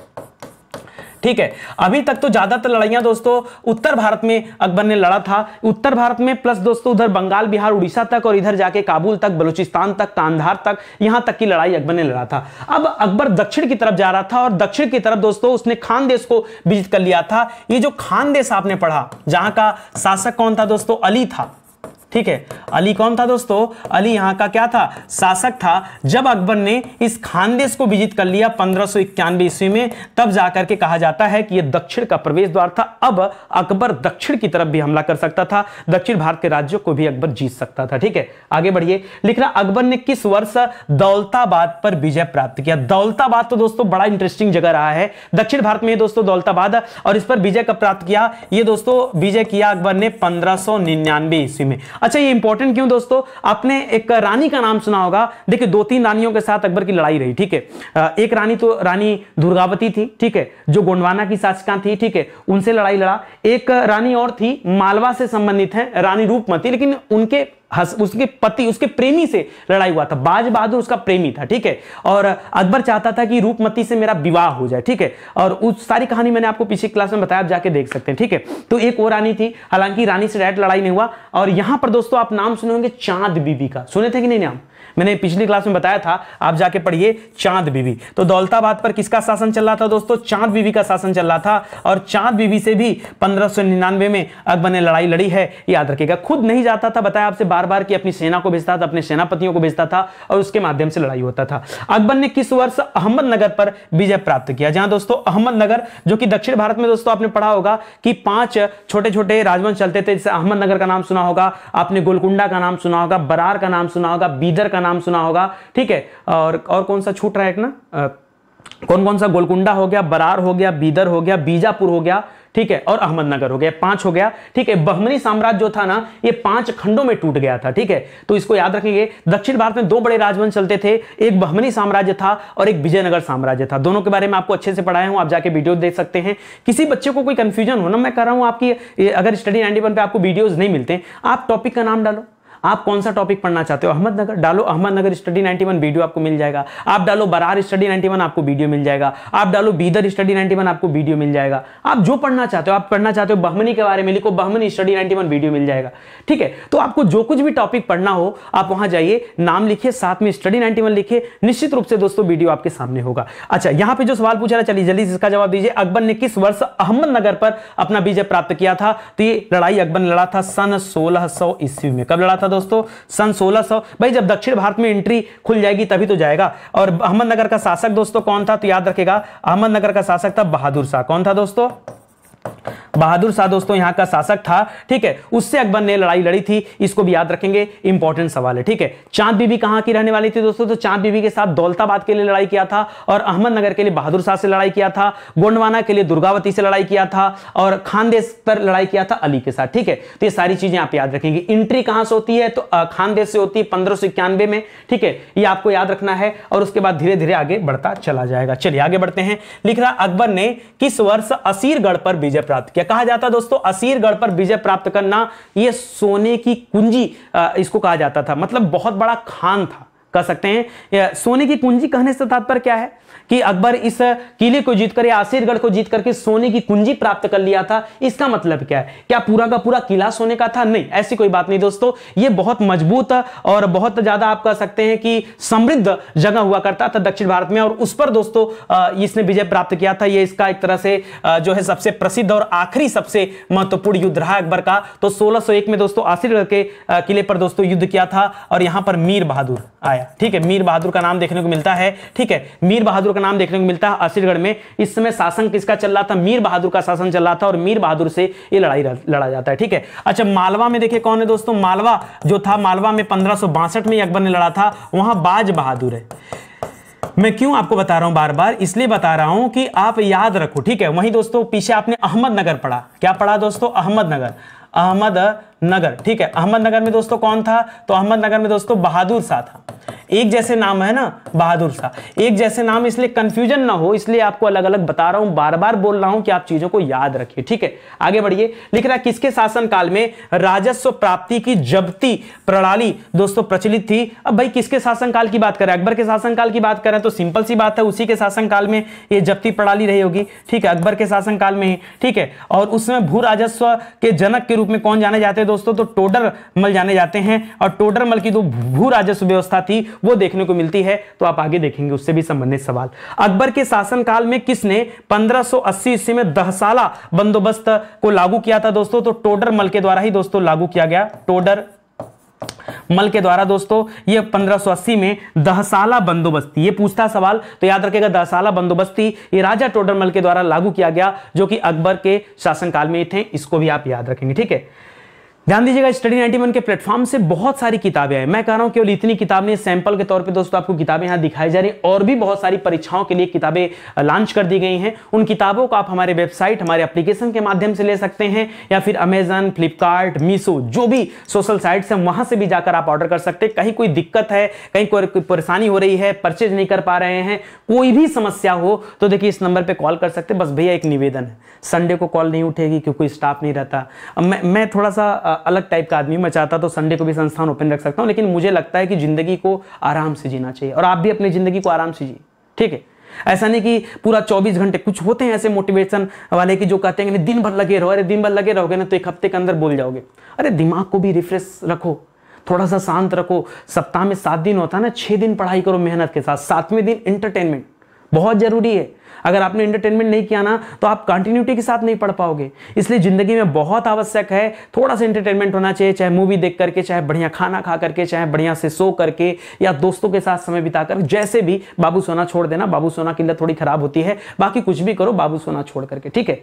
ठीक है अभी तक तो ज्यादातर लड़ाइयां दोस्तों उत्तर भारत में अकबर ने लड़ा था उत्तर भारत में प्लस दोस्तों उधर बंगाल बिहार उड़ीसा तक और इधर जाके काबुल तक बलूचिस्तान तक कांधार तक यहां तक की लड़ाई अकबर ने लड़ा था अब अकबर दक्षिण की तरफ जा रहा था और दक्षिण की तरफ दोस्तों उसने खान देश को विजित कर लिया था ये जो खान देश आपने पढ़ा जहां का शासक कौन था दोस्तों अली था ठीक है अली कौन था दोस्तों अली यहाँ का क्या था शासक था जब अकबर ने इस खानदेश को विजित कर लिया पंद्रह ईस्वी में तब जाकर के कहा जाता है कि यह दक्षिण का प्रवेश द्वार था अब अकबर दक्षिण की तरफ भी हमला कर सकता था दक्षिण भारत के राज्यों को भी अकबर जीत सकता था ठीक है आगे बढ़िए लिखना अकबर ने किस वर्ष दौलताबाद पर विजय प्राप्त किया दौलताबाद तो दोस्तों बड़ा इंटरेस्टिंग जगह रहा है दक्षिण भारत में दोस्तों दौलताबाद और इस पर विजय कब प्राप्त किया ये दोस्तों विजय किया अकबर ने पंद्रह ईस्वी में अच्छा ये इंपॉर्टेंट क्यों दोस्तों आपने एक रानी का नाम सुना होगा देखिए दो तीन रानियों के साथ अकबर की लड़ाई रही ठीक है एक रानी तो रानी दुर्गावती थी ठीक है जो गोंडवाना की शासिका थी ठीक है उनसे लड़ाई लड़ा एक रानी और थी मालवा से संबंधित है रानी रूपमती लेकिन उनके हस, उसके पति उसके प्रेमी से लड़ाई हुआ था बाज बहादुर उसका प्रेमी था ठीक है और अकबर चाहता था कि रूपमती से मेरा विवाह हो जाए ठीक है और उस सारी कहानी मैंने आपको पिछली क्लास में बताया आप जाके देख सकते हैं ठीक है तो एक वो रानी थी हालांकि रानी से डायरेक्ट लड़ाई नहीं हुआ और यहां पर दोस्तों आप नाम सुने होंगे चांद बीबी का सुने थे कि नहीं नाम मैंने पिछली क्लास में बताया था आप जाके पढ़िए चांद बीवी तो दौलताबाद पर किसका शासन चल रहा था दोस्तों चांद बीवी का शासन चल रहा था और चांद बीवी से भी पंद्रह में अकबर ने लड़ाई लड़ी है याद रखेगा खुद नहीं जाता था बताया आपसे बार बार कि अपनी सेना को भेजता था अपने सेनापतियों को भेजता था और उसके माध्यम से लड़ाई होता था अकबर ने किस वर्ष अहमदनगर पर विजय प्राप्त किया जहां दोस्तों अहमदनगर जो कि दक्षिण भारत में दोस्तों आपने पढ़ा होगा कि पांच छोटे छोटे राजवंश चलते थे जैसे अहमदनगर का नाम सुना होगा आपने गोलकुंडा का नाम सुना होगा बरार का नाम सुना होगा बीदर का का नाम सुना होगा ठीक है और और कौन सा छूट रहा है इतना कौन कौन सा गोलकुंडा हो गया बरार हो गया बीदर हो गया बीजापुर हो गया ठीक है और अहमदनगर हो गया पांच हो गया ठीक है बहमनी साम्राज्य जो था ना ये पांच खंडों में टूट गया था ठीक है तो इसको याद रखेंगे दक्षिण भारत में दो बड़े राजवंश चलते थे एक बहमनी साम्राज्य था और एक विजयनगर साम्राज्य था दोनों के बारे में आपको अच्छे से पढ़ाया हूं आप जाके वीडियो देख सकते हैं किसी बच्चे को कोई कंफ्यूजन हो ना मैं कह रहा हूं आपकी अगर स्टडी नाइनटी पे आपको वीडियोज नहीं मिलते आप टॉपिक का नाम डालो आप कौन सा टॉपिक पढ़ना चाहते हो अहमदनगर डालो अहमदनगर स्टडी 91 वीडियो आपको मिल जाएगा आप डालो बरार स्टडी 91 आपको वीडियो मिल जाएगा आप डालो बीदर स्टडी 91 आपको वीडियो मिल जाएगा आप जो पढ़ना चाहते हो आप पढ़ना चाहते हो बहमनी के बारे में लिखो बहमनी स्टडी 91 वीडियो मिल जाएगा ठीक है तो आपको जो कुछ भी टॉपिक पढ़ना हो आप वहां जाइए नाम लिखिए साथ में स्टडी नाइनटी लिखिए निश्चित रूप से दोस्तों वीडियो आपके सामने होगा अच्छा यहाँ पे जो सवाल पूछा रहा चलिए जल्दी इसका जवाब दीजिए अकबर ने किस वर्ष अहमदनगर पर अपना विजय प्राप्त किया था तो ये लड़ाई अकबर ने लड़ा था सन सोलह ईस्वी में कब लड़ा था दोस्तों सन 1600 भाई जब दक्षिण भारत में एंट्री खुल जाएगी तभी तो जाएगा और अहमदनगर का शासक दोस्तों कौन था तो याद रखेगा अहमदनगर का शासक था बहादुर शाह कौन था दोस्तों बहादुर शाह दोस्तों यहां का शासक था ठीक है उससे अकबर ने लड़ाई लड़ी थी इसको भी याद रखेंगे इंपॉर्टेंट सवाल है ठीक है चांद बीबी कहां की रहने वाली थी दोस्तों तो चांद बीबी के साथ दौलताबाद के लिए लड़ाई किया था और अहमदनगर के लिए बहादुर शाह से लड़ाई किया था गोंडवाना के लिए दुर्गावती से लड़ाई किया था और खानदेश पर लड़ाई किया था अली के साथ ठीक है तो ये सारी चीजें आप याद रखेंगे एंट्री कहां से होती है तो खानदेश से होती है पंद्रह में ठीक है ये आपको याद रखना है और उसके बाद धीरे धीरे आगे बढ़ता चला जाएगा चलिए आगे बढ़ते हैं लिख रहा अकबर ने किस वर्ष असीरगढ़ पर विजय प्राप्त किया कहा जाता दोस्तों असीरगढ़ पर विजय प्राप्त करना यह सोने की कुंजी इसको कहा जाता था मतलब बहुत बड़ा खान था कह सकते हैं सोने की कुंजी कहने से तात्पर्य क्या है कि अकबर इस किले को जीतकर या आसिरगढ़ को जीत करके सोने की कुंजी प्राप्त कर लिया था इसका मतलब क्या है क्या पूरा का पूरा किला सोने का था नहीं ऐसी कोई बात नहीं दोस्तों ये बहुत मजबूत और बहुत ज्यादा आप कह सकते हैं कि समृद्ध जगह हुआ करता था दक्षिण भारत में और उस पर दोस्तों इसने विजय प्राप्त किया था यह इसका एक तरह से जो है सबसे प्रसिद्ध और आखिरी सबसे महत्वपूर्ण युद्ध रहा अकबर का तो सोलह में दोस्तों आसिरगढ़ के किले पर दोस्तों युद्ध किया था और यहां पर मीर बहादुर आया ठीक है मीर बहादुर का नाम देखने को मिलता है ठीक है मीर बहादुर का का नाम देखने को मिलता है असीरगढ़ में इस समय शासन किसका चल रहा था मीर बहादुर का शासन चल रहा था और मीर बहादुर से ये लड़ाई लड़ा जाता है ठीक है अच्छा मालवा में देखिए कौन है दोस्तों मालवा जो था मालवा में पंद्रह में अकबर ने लड़ा था वहां बाज बहादुर है मैं क्यों आपको बता रहा हूं बार बार इसलिए बता रहा हूं कि आप याद रखो ठीक है वहीं दोस्तों पीछे आपने अहमदनगर पढ़ा क्या पढ़ा दोस्तों अहमदनगर अहमद नगर ठीक है अहमदनगर में दोस्तों कौन था तो अहमदनगर में दोस्तों बहादुर शाह था एक जैसे नाम है ना बहादुर शाह एक जैसे नाम इसलिए कंफ्यूजन ना हो इसलिए आपको अलग अलग बता रहा हूं बार बार बोल रहा हूं कि आप चीजों को याद रखिए ठीक है आगे बढ़िए लिख रहा किसके काल में राजस्व प्राप्ति की जब्ती प्रणाली दोस्तों प्रचलित थी अब भाई किसके शासनकाल की बात करें अकबर के शासनकाल की बात करें तो सिंपल सी बात है उसी के शासनकाल में ये जबती प्रणाली रही होगी ठीक है अकबर के शासनकाल में ठीक है और उसमें भू राजस्व के जनक के रूप में कौन जाने जाते हैं दोस्तों तो टोडर मल जाने जाते हैं और टोडर मल की जो भू राजस्व व्यवस्था थी वो देखने को मिलती है तो आप आगे देखेंगे उससे भी संबंधित सवाल अकबर के शासनकाल में किसने 1580 सौ में दहसाला बंदोबस्त को लागू किया था दोस्तों तो टोडर मल के द्वारा ही दोस्तों लागू किया गया टोडर मल के द्वारा दोस्तों ये 1580 में दहसाला बंदोबस्ती ये पूछता सवाल तो याद रखेगा दहसाला बंदोबस्ती ये राजा टोडर मल के द्वारा लागू किया गया जो कि अकबर के शासनकाल में थे इसको भी आप याद रखेंगे ठीक है ध्यान दीजिएगा स्टडी नाइनटी के प्लेटफॉर्म से बहुत सारी किताबें हैं मैं कह रहा हूं केवल इतनी किताब नहीं सैंपल के तौर पे दोस्तों आपको किताबें यहां दिखाई जा रही हैं और भी बहुत सारी परीक्षाओं के लिए किताबें लॉन्च कर दी गई हैं उन किताबों को आप हमारे वेबसाइट हमारे एप्लीकेशन के माध्यम से ले सकते हैं या फिर अमेजन फ्लिपकार्ट मीशो जो भी सोशल साइट्स हैं वहां से भी जाकर आप ऑर्डर कर सकते हैं कहीं कोई दिक्कत है कहीं कोई परेशानी हो रही है परचेज नहीं कर पा रहे हैं कोई भी समस्या हो तो देखिए इस नंबर पर कॉल कर सकते बस भैया एक निवेदन है संडे को कॉल नहीं उठेगी क्योंकि स्टाफ नहीं रहता मैं थोड़ा सा अलग टाइप का आदमी मैं चाहता तो संडे को भी संस्थान ओपन रख सकता हूँ लेकिन मुझे लगता है कि ज़िंदगी को आराम से जीना चाहिए और आप भी अपनी ज़िंदगी को आराम से जिए ठीक है ऐसा नहीं कि पूरा 24 घंटे कुछ होते हैं ऐसे मोटिवेशन वाले कि जो कहते हैं कि दिन भर लगे रहो अरे दिन भर लगे रहोगे ना तो एक हफ्ते के अंदर बोल जाओगे अरे दिमाग को भी रिफ्रेश रखो थोड़ा सा शांत रखो सप्ताह में सात दिन होता है ना छह दिन पढ़ाई करो मेहनत के साथ सातवें दिन एंटरटेनमेंट बहुत ज़रूरी है अगर आपने इंटरटेनमेंट नहीं किया ना तो आप कंटिन्यूटी के साथ नहीं पढ़ पाओगे इसलिए ज़िंदगी में बहुत आवश्यक है थोड़ा सा इंटरटेनमेंट होना चाहिए चाहे मूवी देख करके चाहे बढ़िया खाना खा करके चाहे बढ़िया से सो करके या दोस्तों के साथ समय बिताकर जैसे भी बाबू सोना छोड़ देना बाबू सोना की लत थोड़ी खराब होती है बाकी कुछ भी करो बाबू सोना छोड़ करके ठीक है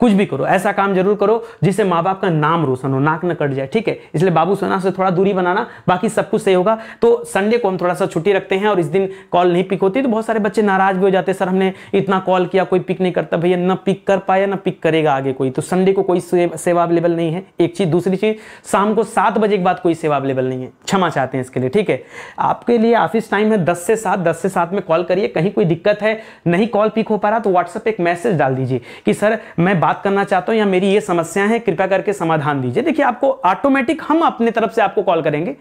कुछ भी करो ऐसा काम जरूर करो जिससे माँ बाप का नाम रोशन हो नाक न कट जाए ठीक है इसलिए बाबू सोना से थोड़ा दूरी बनाना बाकी सब कुछ सही होगा तो संडे को हम थोड़ा सा छुट्टी रखते हैं और इस दिन कॉल नहीं पिक होती तो बहुत सारे बच्चे नाराज भी हो जाते हैं सर हमने इतना कॉल किया कोई पिक नहीं करता भैया ना पिक कर पाया ना पिक करेगा आगे कोई तो संडे को कोई सेवा अवेलेबल नहीं है एक चीज़ दूसरी चीज़ शाम को सात बजे के बाद कोई सेवा अवेलेबल नहीं है क्षमा चाहते हैं इसके लिए ठीक है आपके लिए ऑफिस टाइम है दस से सात दस से सात में कॉल करिए कहीं कोई दिक्कत है नहीं कॉल पिक हो पा रहा तो व्हाट्सएप एक मैसेज डाल दीजिए कि सर मैं बात करना चाहता हूं या मेरी ये समस्या है कृपया करके समाधान दीजिए देखिए आपको ऑटोमेटिक हम अपने तरफ से आपको कॉल करेंगे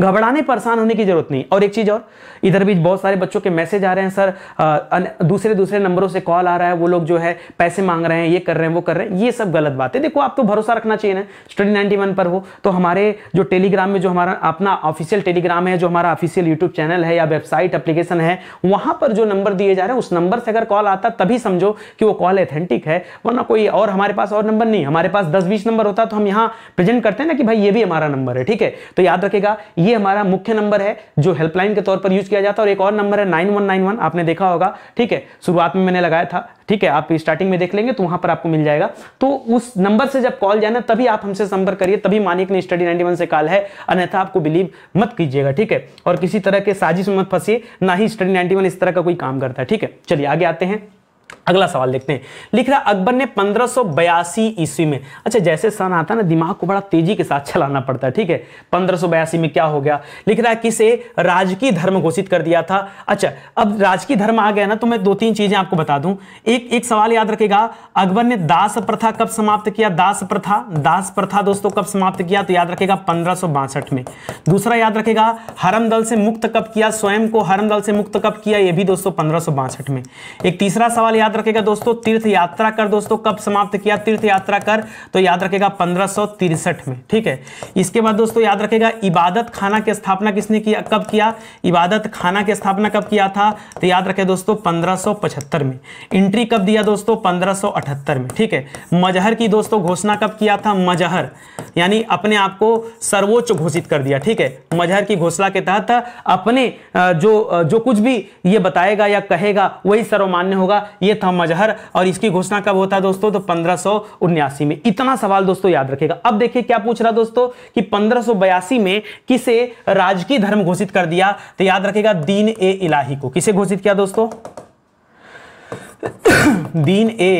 घबराने परेशान होने की जरूरत नहीं और एक चीज़ और इधर भी बहुत सारे बच्चों के मैसेज आ रहे हैं सर आ, दूसरे दूसरे नंबरों से कॉल आ रहा है वो लोग जो है पैसे मांग रहे हैं ये कर रहे हैं वो कर रहे हैं ये सब गलत बात है देखो आप तो भरोसा रखना चाहिए ना स्टडी नाइन्टी पर हो तो हमारे जो टेलीग्राम में जो हमारा अपना ऑफिशियल टेलीग्राम है जो हमारा ऑफिशियल यूट्यूब चैनल है या वेबसाइट अप्लीकेशन है वहां पर जो नंबर दिए जा रहे हैं उस नंबर से अगर कॉल आता तभी समझो कि वो कॉल एथेंटिक है वरना कोई और हमारे पास और नंबर नहीं हमारे पास दस बीस नंबर होता तो हम यहाँ प्रेजेंट करते हैं ना कि भाई ये भी हमारा नंबर है ठीक है तो याद रखेगा ये हमारा मुख्य नंबर है जो हेल्पलाइन के तौर पर यूज किया जाता है और एक और नंबर है नाइन वन नाइन वन आपने देखा होगा ठीक है शुरुआत में मैंने लगाया था ठीक है आप स्टार्टिंग में देख लेंगे तो वहां पर आपको मिल जाएगा तो उस नंबर से जब कॉल जाना तभी आप हमसे संपर्क करिए तभी मानिक ने स्टडी नाइनटी से कॉल है अन्यथा आपको बिलीव मत कीजिएगा ठीक है और किसी तरह के साजिश में मत फंसिए ना ही स्टडी नाइनटी इस तरह का कोई काम करता है ठीक है चलिए आगे आते हैं अगला सवाल देखते हैं लिख रहा अकबर ने पंद्रह ईस्वी में अच्छा जैसे सन आता है ना दिमाग को बड़ा तेजी के साथ चलाना पड़ता है ठीक है पंद्रह में क्या हो गया लिख रहा है कि राजकीय धर्म घोषित कर दिया था अच्छा अब राजकीय धर्म आ गया ना तो मैं दो तीन चीजें आपको बता दूं एक एक सवाल याद रखेगा अकबर ने दास प्रथा कब समाप्त किया दास प्रथा दास प्रथा दोस्तों कब समाप्त किया तो याद रखेगा पंद्रह में दूसरा याद रखेगा हरम दल से मुक्त कब किया स्वयं को हरम दल से मुक्त कब किया यह भी दोस्तों पंद्रह में एक तीसरा सवाल याद याद रखेगा दोस्तों तीर्थ यात्रा कर दोस्तों कब समाप्त किया तीर्थ यात्रा कर तो याद रखेगा पंद्रह में ठीक है इसके बाद दोस्तों याद रखेगा इबादत खाना की स्थापना किसने किया कब किया इबादत खाना की स्थापना कब किया था तो याद रखे दोस्तों पंद्रह में एंट्री कब दिया दोस्तों पंद्रह में ठीक है मजहर की दोस्तों घोषणा कब किया था मजहर यानी अपने आप को सर्वोच्च घोषित कर दिया ठीक है मजहर की घोषणा के तहत अपने जो जो कुछ भी ये बताएगा या कहेगा वही सर्वमान्य होगा ये था था मजहर और इसकी घोषणा कब होता है दोस्तों तो पंद्रह में इतना सवाल दोस्तों याद रखेगा अब देखिए क्या पूछ रहा दोस्तों कि पंद्रह में किसे राजकीय धर्म घोषित कर दिया तो याद रखेगा दीन ए इलाही को किसे घोषित किया दोस्तों दीन ए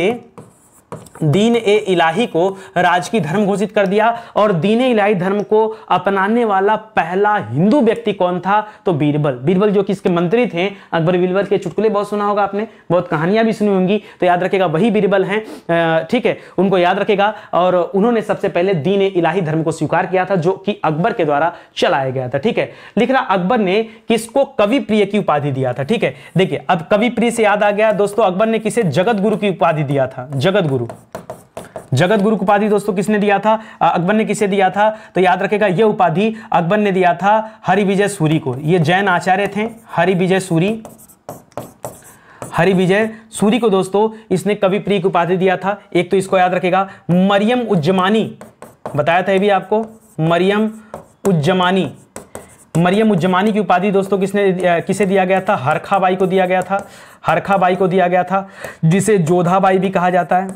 दीन ए इलाही को राजकीय धर्म घोषित कर दिया और दीन ए इलाही धर्म को अपनाने वाला पहला हिंदू व्यक्ति कौन था तो बीरबल बीरबल जो कि इसके मंत्री थे अकबर बीरबल के चुटकुले बहुत सुना होगा आपने बहुत कहानियां भी सुनी होंगी तो याद रखेगा वही बीरबल हैं ठीक है उनको याद रखेगा और उन्होंने सबसे पहले दीन ए इलाही धर्म को स्वीकार किया था जो कि अकबर के द्वारा चलाया गया था ठीक है लिख रहा अकबर ने किसको कवि प्रिय की उपाधि दिया था ठीक है देखिए अब कवि प्रिय से याद आ गया दोस्तों अकबर ने किसे जगत गुरु की उपाधि दिया था जगत गुरु जगत गुरु उपाधि दोस्तों किसने दिया था अकबर ने किसे दिया था तो याद रखेगा यह उपाधि अकबर ने दिया था हरि विजय सूरी को ये जैन आचार्य थे हरि विजय सूरी हरि विजय सूरी को दोस्तों इसने कवि प्रिय की उपाधि दिया था एक तो इसको याद रखेगा मरियम उज्जमानी बताया था यह भी आपको मरियम उज्जमानी मरियम उज्जमानी की उपाधि दोस्तों किसने किसे दिया गया था हरखाबाई को दिया गया था हरखाबाई को दिया गया था जिसे जोधाबाई भी कहा जाता है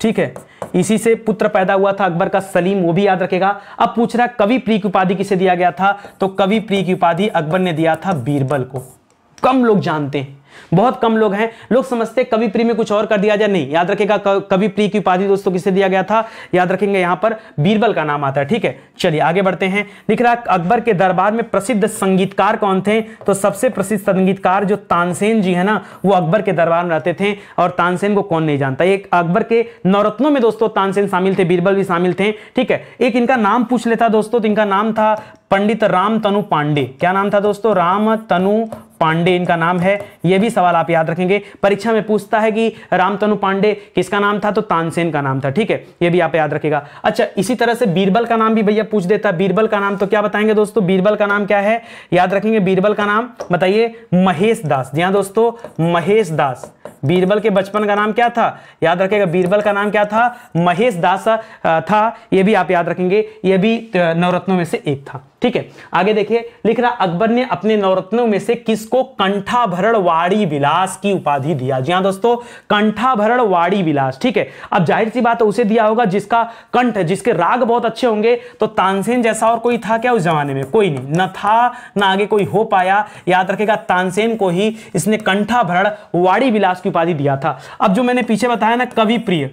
ठीक है इसी से पुत्र पैदा हुआ था अकबर का सलीम वो भी याद रखेगा अब पूछ रहा कवि प्री की उपाधि किसे दिया गया था तो कवि प्री की उपाधि अकबर ने दिया था बीरबल को कम लोग जानते हैं बहुत कम लोग हैं लोग समझते कवि प्री में कुछ और कर दिया जाए नहीं याद रखेगा कवि प्री की उपाधि दोस्तों किसे दिया गया था याद रखेंगे यहां पर बीरबल का नाम आता है ठीक है चलिए आगे बढ़ते हैं लिख रहा अकबर के दरबार में प्रसिद्ध संगीतकार कौन थे तो सबसे प्रसिद्ध संगीतकार जो तानसेन जी है ना वो अकबर के दरबार में रहते थे और तानसेन को कौन नहीं जानता एक अकबर के नवरत्नों में दोस्तों तानसेन शामिल थे बीरबल भी शामिल थे ठीक है एक इनका नाम पूछ लेता दोस्तों तो इनका नाम था पंडित राम तनु पांडे क्या नाम था दोस्तों राम तनु पांडे इनका नाम है यह भी सवाल आप याद रखेंगे परीक्षा में पूछता है कि रामतनु पांडे किसका नाम था तो तानसेन का नाम था ठीक है यह भी आप याद रखेगा अच्छा इसी तरह से बीरबल का नाम भी भैया पूछ देता बीरबल का नाम तो क्या बताएंगे दोस्तों बीरबल का नाम क्या है याद रखेंगे बीरबल का नाम बताइए महेश दास जी हाँ दोस्तों महेश दास बीरबल के बचपन का नाम क्या था याद रखेगा बीरबल का नाम क्या था महेश दास था यह भी आप याद रखेंगे यह भी नवरत्नों में से एक था ठीक है आगे देखिए लिख रहा अकबर ने अपने नवरत्नों में से किसको कंठाभरण वाड़ी विलास की उपाधि दिया जी हाँ दोस्तों कंठाभरण वाड़ी विलास ठीक है अब जाहिर सी बात है उसे दिया होगा जिसका कंठ जिसके राग बहुत अच्छे होंगे तो तानसेन जैसा और कोई था क्या उस जमाने में कोई नहीं न था ना आगे कोई हो पाया याद रखेगा तानसेन को ही इसने कंठाभरण वाड़ी विलास की उपाधि दिया था अब जो मैंने पीछे बताया ना कवि प्रिय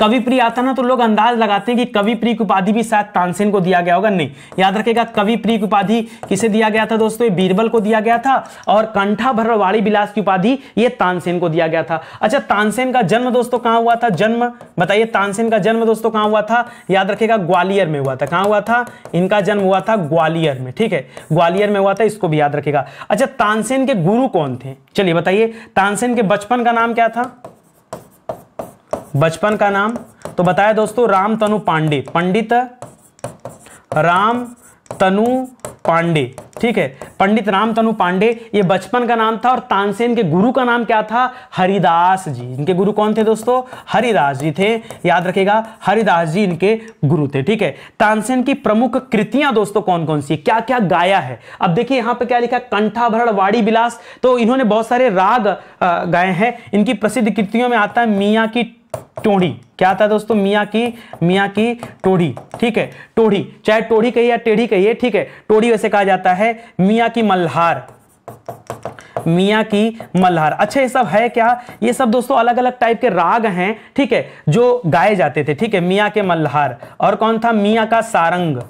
कवि प्रिय आता ना तो लोग अंदाज लगाते हैं कि कवि प्रिय की उपाधि भी शायद तानसेन को दिया गया होगा नहीं याद रखेगा कवि प्रिय की उपाधि किसे दिया गया था दोस्तों बीरबल को दिया गया था और कंठा भरवाड़ी बिलास की उपाधि ये तानसेन को दिया गया था अच्छा तानसेन का जन्म दोस्तों कहाँ हुआ था जन्म बताइए तानसेन का जन्म दोस्तों कहाँ हुआ था याद रखेगा ग्वालियर में हुआ था कहाँ हुआ था इनका जन्म हुआ था ग्वालियर में ठीक है ग्वालियर में हुआ था इसको भी याद रखेगा अच्छा तानसेन के गुरु कौन थे चलिए बताइए तानसेन के बचपन का नाम क्या था बचपन का नाम तो बताया दोस्तों राम तनु पांडे पंडित राम तनु पांडे ठीक है पंडित राम तनु पांडे ये बचपन का नाम था और तानसेन के गुरु का नाम क्या था हरिदास जी इनके गुरु कौन थे दोस्तों हरिदास जी थे याद रखेगा हरिदास जी इनके गुरु थे ठीक है तानसेन की प्रमुख कृतियां दोस्तों कौन कौन सी क्या क्या गाया है अब देखिए यहां पे क्या लिखा कंठाभरण वाड़ी बिलास तो इन्होंने बहुत सारे राग गाए हैं इनकी प्रसिद्ध कृतियों में आता है मियाँ की टोड़ी क्या आता है दोस्तों मियाँ की मियाँ की टोढ़ी ठीक है टोड़ी चाहे टोढ़ी कहिए या टेढ़ी कहिए ठीक है टोढ़ी वैसे कहा जाता है मियाँ की मल्हार मिया की मल्हार अच्छा ये सब है क्या ये सब दोस्तों अलग अलग टाइप के राग हैं ठीक है जो गाए जाते थे ठीक है मियाँ के मल्हार और कौन था मिया का सारंग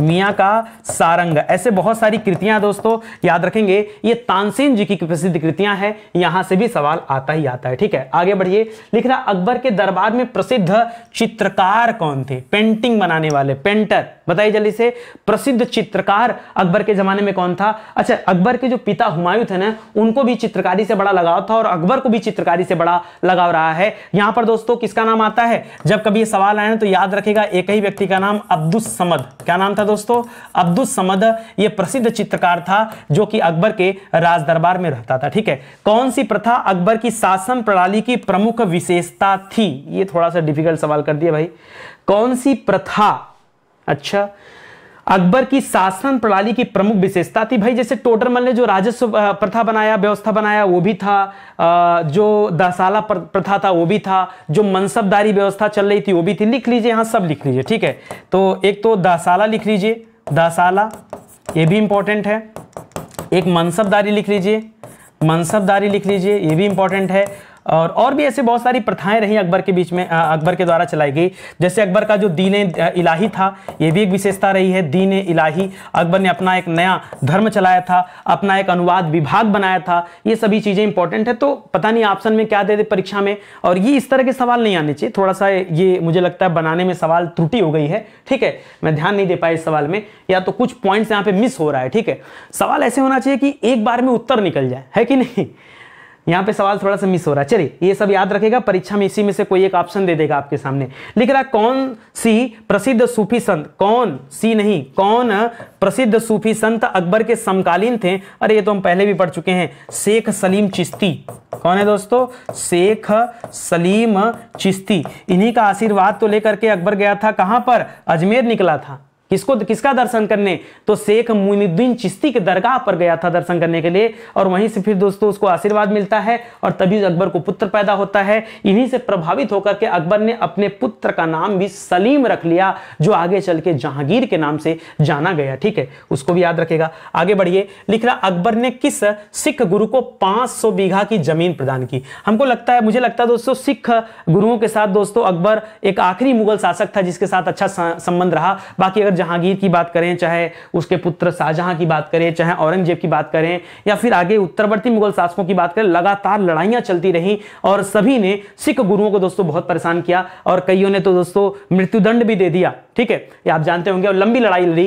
मियाँ का सारंग ऐसे बहुत सारी कृतियां दोस्तों याद रखेंगे ये तानसेन जी की प्रसिद्ध कृतियां हैं यहां से भी सवाल आता ही आता है ठीक है आगे बढ़िए लिख रहा अकबर के दरबार में प्रसिद्ध चित्रकार कौन थे पेंटिंग बनाने वाले पेंटर बताइए जल्दी से प्रसिद्ध चित्रकार अकबर के जमाने में कौन था अच्छा अकबर के जो पिता हुमायूं थे ना उनको भी चित्रकारी से बड़ा लगाव था और अकबर को भी चित्रकारी से बड़ा लगाव रहा है यहां पर दोस्तों किसका नाम आता है जब कभी सवाल आए ना तो याद रखेगा एक ही व्यक्ति का नाम अब्दुल समद क्या नाम था दोस्तों अब्दुल समद यह प्रसिद्ध चित्रकार था जो कि अकबर के राजदरबार में रहता था ठीक है कौन सी प्रथा अकबर की शासन प्रणाली की प्रमुख विशेषता थी ये थोड़ा सा डिफिकल्ट सवाल कर दिया भाई कौन सी प्रथा अच्छा अकबर की शासन प्रणाली की प्रमुख विशेषता थी भाई जैसे टोडरमल ने जो राजस्व प्रथा बनाया व्यवस्था बनाया वो भी था जो दसाला प्रथा था वो भी था जो मनसबदारी व्यवस्था चल रही थी वो भी थी लिख लीजिए यहां सब लिख लीजिए ठीक है तो एक तो दसाला लिख लीजिए दसाला ये भी इंपॉर्टेंट है एक मनसबदारी लिख लीजिए मनसबदारी लिख लीजिए ये भी इंपॉर्टेंट है और और भी ऐसे बहुत सारी प्रथाएं रही अकबर के बीच में अकबर के द्वारा चलाई गई जैसे अकबर का जो दीन इलाही था यह भी एक विशेषता रही है दीन इलाही अकबर ने अपना एक नया धर्म चलाया था अपना एक अनुवाद विभाग बनाया था ये सभी चीज़ें इंपॉर्टेंट है तो पता नहीं ऑप्शन में क्या दे दे परीक्षा में और ये इस तरह के सवाल नहीं आने चाहिए थोड़ा सा ये मुझे लगता है बनाने में सवाल त्रुटि हो गई है ठीक है मैं ध्यान नहीं दे पाया इस सवाल में या तो कुछ पॉइंट्स यहाँ पे मिस हो रहा है ठीक है सवाल ऐसे होना चाहिए कि एक बार में उत्तर निकल जाए है कि नहीं यहाँ पे सवाल थोड़ा सा मिस हो रहा है चलिए ये सब याद रखेगा परीक्षा में इसी में से कोई एक ऑप्शन दे देगा आपके सामने लिख रहा कौन सी प्रसिद्ध सूफी संत कौन सी नहीं कौन प्रसिद्ध सूफी संत अकबर के समकालीन थे अरे ये तो हम पहले भी पढ़ चुके हैं शेख सलीम चिश्ती कौन है दोस्तों शेख सलीम चिश्ती इन्हीं का आशीर्वाद तो लेकर के अकबर गया था कहां पर अजमेर निकला था किसको किसका दर्शन करने तो शेख मुनिद्दीन चिश्ती के दरगाह पर गया था दर्शन करने के लिए और वहीं से फिर दोस्तों उसको आशीर्वाद मिलता है और तभी अकबर को पुत्र पैदा होता है इन्हीं से प्रभावित होकर के अकबर ने अपने पुत्र का नाम भी सलीम रख लिया जो आगे चल के जहांगीर के नाम से जाना गया ठीक है उसको भी याद रखेगा आगे बढ़िए लिख रहा अकबर ने किस सिख गुरु को पांच बीघा की जमीन प्रदान की हमको लगता है मुझे लगता है दोस्तों सिख गुरुओं के साथ दोस्तों अकबर एक आखिरी मुगल शासक था जिसके साथ अच्छा संबंध रहा बाकी अगर जहांगीर की बात करें चाहे उसके पुत्र शाहजहां की बात करें चाहे औरंगजेब की बात करें या फिर आगे उत्तरवर्ती मुगल शासकों की बात करें लगातार लड़ाइयां चलती रही और सभी ने सिख गुरुओं को दोस्तों बहुत परेशान किया और कईयों ने तो दोस्तों मृत्युदंड भी दे दिया ठीक है ये आप जानते होंगे और लंबी लड़ाई लड़ी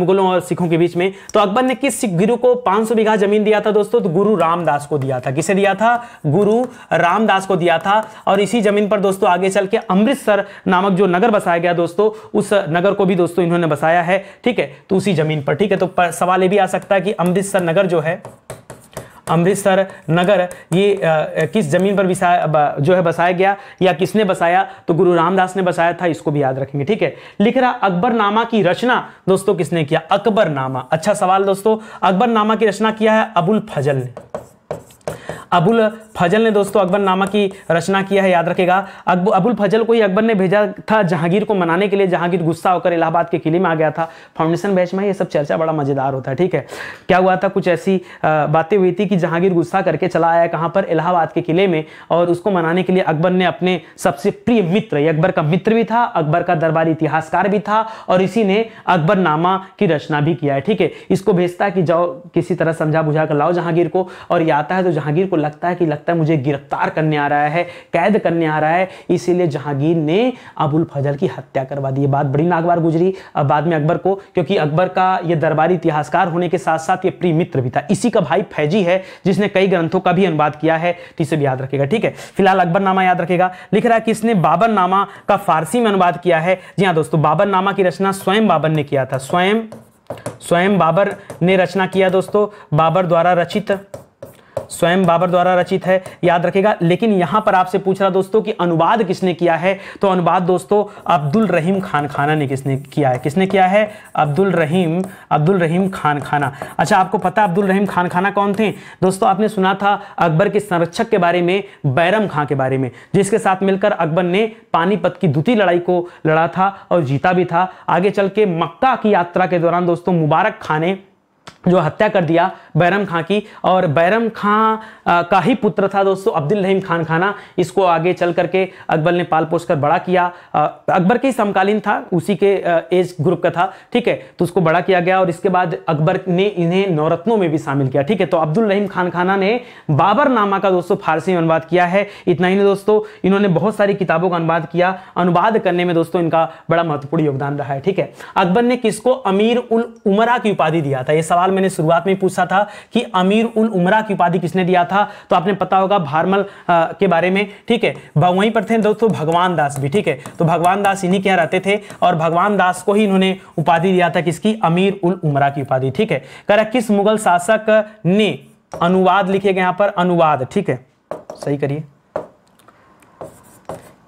मुगलों और सिखों के बीच में तो अकबर ने किस सिख गुरु को 500 बीघा जमीन दिया था दोस्तों तो गुरु रामदास को दिया था किसे दिया था गुरु रामदास को दिया था और इसी जमीन पर दोस्तों आगे चल के अमृतसर नामक जो नगर बसाया गया दोस्तों उस नगर को भी दोस्तों इन्होंने बसाया है ठीक है तो उसी जमीन पर ठीक है तो सवाल ये भी आ सकता है कि अमृतसर नगर जो है अमृतसर नगर ये आ, किस जमीन पर बिसा जो है बसाया गया या किसने बसाया तो गुरु रामदास ने बसाया था इसको भी याद रखेंगे ठीक है लिख रहा अकबरनामा की रचना दोस्तों किसने किया अकबरनामा अच्छा सवाल दोस्तों अकबरनामा की रचना किया है अबुल फजल ने अबुल फजल ने दोस्तों अकबर नामा की रचना किया है याद रखेगा अकब अबुल फजल को ही अकबर ने भेजा था जहांगीर को मनाने के लिए जहांगीर गुस्सा होकर इलाहाबाद के किले में आ गया था फाउंडेशन बैच में ये सब चर्चा बड़ा मज़ेदार होता है ठीक है क्या हुआ था कुछ ऐसी बातें हुई थी कि जहांगीर गुस्सा करके चला आया कहाँ पर इलाहाबाद के किले में और उसको मनाने के लिए अकबर ने अपने सबसे प्रिय मित्र अकबर का मित्र भी था अकबर का दरबारी इतिहासकार भी था और इसी ने अकबर नामा की रचना भी किया है ठीक है इसको भेजता है कि जाओ किसी तरह समझा बुझा कर लाओ जहांगीर को और ये आता है तो जहांगीर को लगता है कि लगता लगता है मुझे गिरफ्तार करने आ रहा है कैद करने आ रहा है इसीलिए जहांगीर ने अबुल फजल की हत्या करवा दी ये बात बड़ी नागवार गुजरी बाद में अकबर को क्योंकि अकबर का ये दरबारी इतिहासकार होने के साथ साथ ये प्रिय मित्र भी था इसी का भाई फैजी है जिसने कई ग्रंथों का भी अनुवाद किया है तो इसे भी याद रखेगा ठीक है फिलहाल अकबरनामा याद रखेगा लिख रहा है कि इसने बाबर नामा का फारसी में अनुवाद किया है जी हाँ दोस्तों बाबर नामा की रचना स्वयं बाबर ने किया था स्वयं स्वयं बाबर ने रचना किया दोस्तों बाबर द्वारा रचित स्वयं बाबर द्वारा रचित है याद रखेगा लेकिन यहां पर आपसे पूछ रहा दोस्तों कि अनुवाद किसने किया है तो अनुवाद दोस्तों अब्दुल रहीम खान खाना ने किसने किया है किसने किया है अब्दुल रहीम अब्दुल रहीम खान खाना अच्छा आपको पता अब्दुल रहीम खान खाना कौन थे दोस्तों आपने सुना था अकबर के संरक्षक के बारे में बैरम खां के बारे में जिसके साथ मिलकर अकबर ने पानीपत की द्वितीय लड़ाई को लड़ा था और जीता भी था आगे चल के मक्का की यात्रा के दौरान दोस्तों मुबारक खाने जो हत्या कर दिया बैरम खां की और बैरम खां का ही पुत्र था दोस्तों अब्दुल रहीम खान खाना इसको आगे चल करके अकबर ने पाल पोष कर बड़ा किया अकबर के ही समकालीन था उसी के एज ग्रुप का था ठीक है तो उसको बड़ा किया गया और इसके बाद अकबर ने इन्हें नवरत्नों में भी शामिल किया ठीक है तो अब्दुल रहीम खान खाना ने बाबर नामा का दोस्तों फारसी में अनुवाद किया है इतना ही नहीं दोस्तों इन्होंने बहुत सारी किताबों का अनुवाद किया अनुवाद करने में दोस्तों इनका बड़ा महत्वपूर्ण योगदान रहा है ठीक है अकबर ने किसको अमीर उल उमरा की उपाधि दिया था ये सवाल सवाल मैंने शुरुआत में पूछा था कि अमीर उल उमरा की उपाधि किसने दिया था तो आपने पता होगा भारमल के बारे में ठीक है वहीं पर थे दोस्तों भगवान दास भी ठीक है तो भगवान दास इन्हीं के यहाँ रहते थे और भगवान दास को ही इन्होंने उपाधि दिया था किसकी अमीर उल उमरा की उपाधि ठीक है कर किस मुगल शासक ने अनुवाद लिखे गए यहां पर अनुवाद ठीक है सही करिए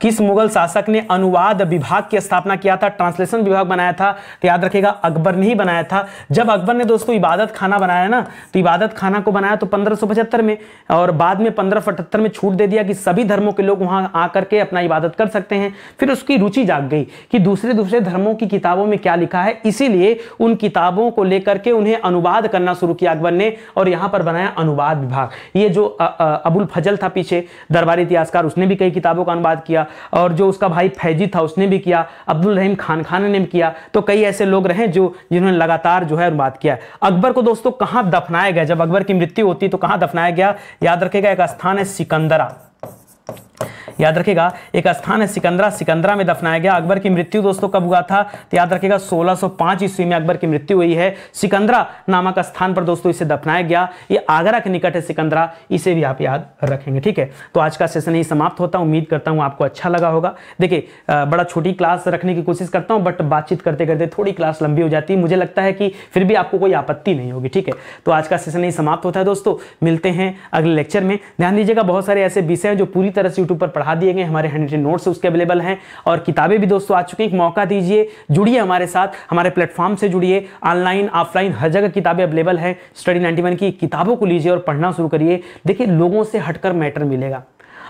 किस मुगल शासक ने अनुवाद विभाग की स्थापना किया था ट्रांसलेशन विभाग बनाया था तो याद रखेगा अकबर ने ही बनाया था जब अकबर ने दोस्तों इबादत खाना बनाया ना तो इबादत खाना को बनाया तो पंद्रह में और बाद में पंद्रह में छूट दे दिया कि सभी धर्मों के लोग वहाँ आकर के अपना इबादत कर सकते हैं फिर उसकी रुचि जाग गई कि दूसरे दूसरे धर्मों की किताबों में क्या लिखा है इसीलिए उन किताबों को लेकर के उन्हें अनुवाद करना शुरू किया अकबर ने और यहाँ पर बनाया अनुवाद विभाग ये जो अबुल फजल था पीछे दरबारी इतिहासकार उसने भी कई किताबों का अनुवाद किया और जो उसका भाई फैजी था उसने भी किया अब्दुल रहीम खान खान ने भी किया तो कई ऐसे लोग रहे जो जिन्होंने लगातार जो है बात किया अकबर को दोस्तों कहाँ दफनाया गया जब अकबर की मृत्यु होती तो कहाँ दफनाया गया याद रखेगा एक स्थान है सिकंदरा याद रखेगा एक स्थान है सिकंदरा सिकंदरा में दफनाया गया अकबर की मृत्यु दोस्तों कब हुआ था तो याद रखेगा 1605 ईस्वी में अकबर की मृत्यु हुई है सिकंदरा नामक स्थान पर दोस्तों इसे दफनाया गया ये आगरा के निकट है सिकंदरा इसे भी आप याद रखेंगे ठीक है तो आज का सेशन ही समाप्त होता उम्मीद करता हूँ आपको अच्छा लगा होगा देखिए बड़ा छोटी क्लास रखने की कोशिश करता हूँ बट बातचीत करते करते थोड़ी क्लास लंबी हो जाती है मुझे लगता है कि फिर भी आपको कोई आपत्ति नहीं होगी ठीक है तो आज का सेशन ही समाप्त होता है दोस्तों मिलते हैं अगले लेक्चर में ध्यान दीजिएगा बहुत सारे ऐसे विषय हैं जो पूरी तरह से यूट्यूब पर पढ़ा दिए गए हमारे हैंड नोट्स उसके अवेलेबल हैं और किताबें भी दोस्तों आ चुकी हैं मौका दीजिए जुड़िए हमारे साथ हमारे प्लेटफॉर्म से जुड़िए ऑनलाइन ऑफलाइन हर जगह किताबें अवेलेबल हैं स्टडी नाइन्टी की किताबों को लीजिए और पढ़ना शुरू करिए देखिए लोगों से हटकर मैटर मिलेगा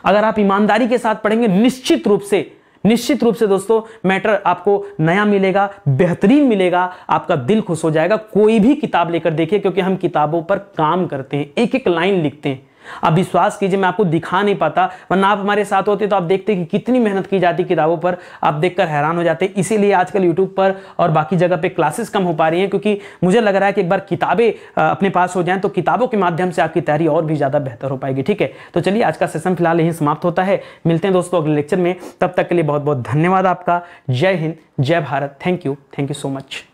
अगर आप ईमानदारी के साथ पढ़ेंगे निश्चित रूप से निश्चित रूप से दोस्तों मैटर आपको नया मिलेगा बेहतरीन मिलेगा आपका दिल खुश हो जाएगा कोई भी किताब लेकर देखिए क्योंकि हम किताबों पर काम करते हैं एक एक लाइन लिखते हैं आप विश्वास कीजिए मैं आपको दिखा नहीं पाता वरना आप हमारे साथ होते तो आप देखते कि कितनी मेहनत की जाती किताबों पर आप देखकर हैरान हो जाते इसीलिए आजकल यूट्यूब पर और बाकी जगह पर क्लासेस कम हो पा रही हैं क्योंकि मुझे लग रहा है कि एक बार किताबें अपने पास हो जाएं तो किताबों के माध्यम से आपकी तैयारी और भी ज़्यादा बेहतर हो पाएगी ठीक है तो चलिए आज का सेशन फिलहाल यहीं समाप्त होता है मिलते हैं दोस्तों अगले लेक्चर में तब तक के लिए बहुत बहुत धन्यवाद आपका जय हिंद जय Bharat thank you thank you so much